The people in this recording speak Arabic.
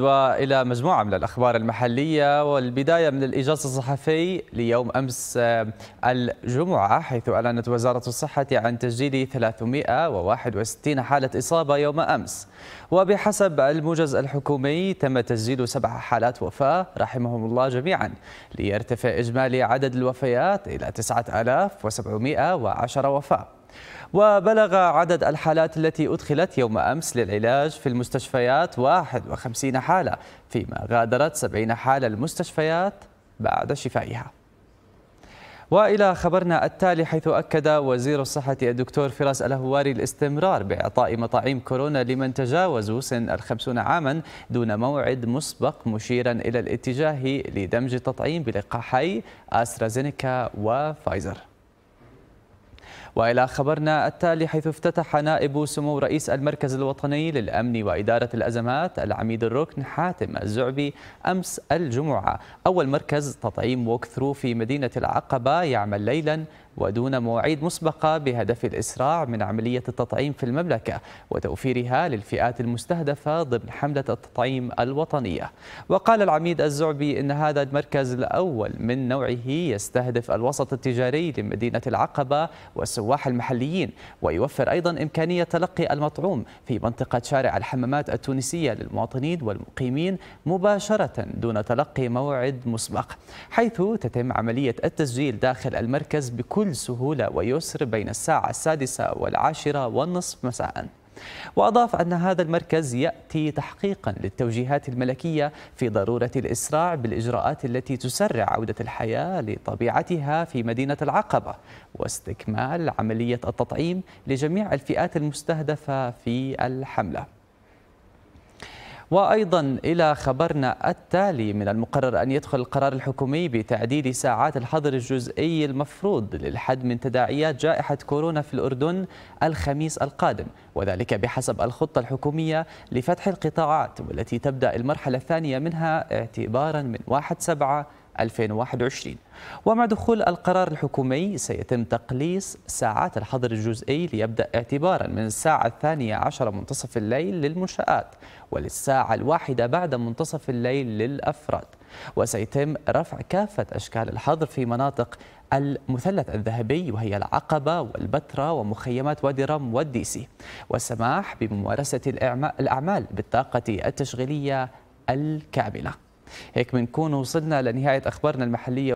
وإلى مجموعة من الأخبار المحلية والبداية من الإيجاز الصحفي ليوم أمس آه، الجمعة حيث أعلنت وزارة الصحة عن تسجيل 361 حالة إصابة يوم أمس وبحسب الموجز الحكومي تم تسجيل سبع حالات وفاة رحمهم الله جميعا ليرتفع إجمالي عدد الوفيات إلى 9710 وفاة وبلغ عدد الحالات التي أدخلت يوم أمس للعلاج في المستشفيات 51 حالة فيما غادرت 70 حالة المستشفيات بعد شفائها والى خبرنا التالي حيث اكد وزير الصحه الدكتور فراس الهواري الاستمرار باعطاء مطاعيم كورونا لمن تجاوزوا سن الخمسون عاما دون موعد مسبق مشيرا الى الاتجاه لدمج التطعيم بلقاحي استرازينيكا وفايزر وإلى خبرنا التالي حيث افتتح نائب سمو رئيس المركز الوطني للأمن وإدارة الأزمات العميد الركن حاتم الزعبي أمس الجمعة أول مركز تطعيم ووك ثرو في مدينة العقبة يعمل ليلا ودون مواعيد مسبقة بهدف الإسراع من عملية التطعيم في المملكة وتوفيرها للفئات المستهدفة ضمن حملة التطعيم الوطنية وقال العميد الزعبي إن هذا المركز الأول من نوعه يستهدف الوسط التجاري لمدينة العقبة والسواح المحليين ويوفر أيضا إمكانية تلقي المطعوم في منطقة شارع الحمامات التونسية للمواطنين والمقيمين مباشرة دون تلقي موعد مسبق حيث تتم عملية التسجيل داخل المركز بكل بكل سهولة ويسر بين الساعة السادسة والعاشرة والنصف مساءً وأضاف أن هذا المركز يأتي تحقيقا للتوجيهات الملكية في ضرورة الإسراع بالإجراءات التي تسرع عودة الحياة لطبيعتها في مدينة العقبة واستكمال عملية التطعيم لجميع الفئات المستهدفة في الحملة وأيضا إلى خبرنا التالي من المقرر أن يدخل القرار الحكومي بتعديل ساعات الحظر الجزئي المفروض للحد من تداعيات جائحة كورونا في الأردن الخميس القادم وذلك بحسب الخطة الحكومية لفتح القطاعات والتي تبدأ المرحلة الثانية منها اعتبارا من 1 سبعة 2021 ومع دخول القرار الحكومي سيتم تقليص ساعات الحظر الجزئي ليبدأ اعتبارا من الساعة الثانية عشر منتصف الليل للمنشآت وللساعة الواحدة بعد منتصف الليل للأفراد وسيتم رفع كافة أشكال الحظر في مناطق المثلث الذهبي وهي العقبة والبتراء ومخيمات وادي رم والديسي والسماح بممارسة الأعمال بالطاقة التشغيلية الكاملة هيك بنكون وصلنا لنهاية أخبارنا المحلية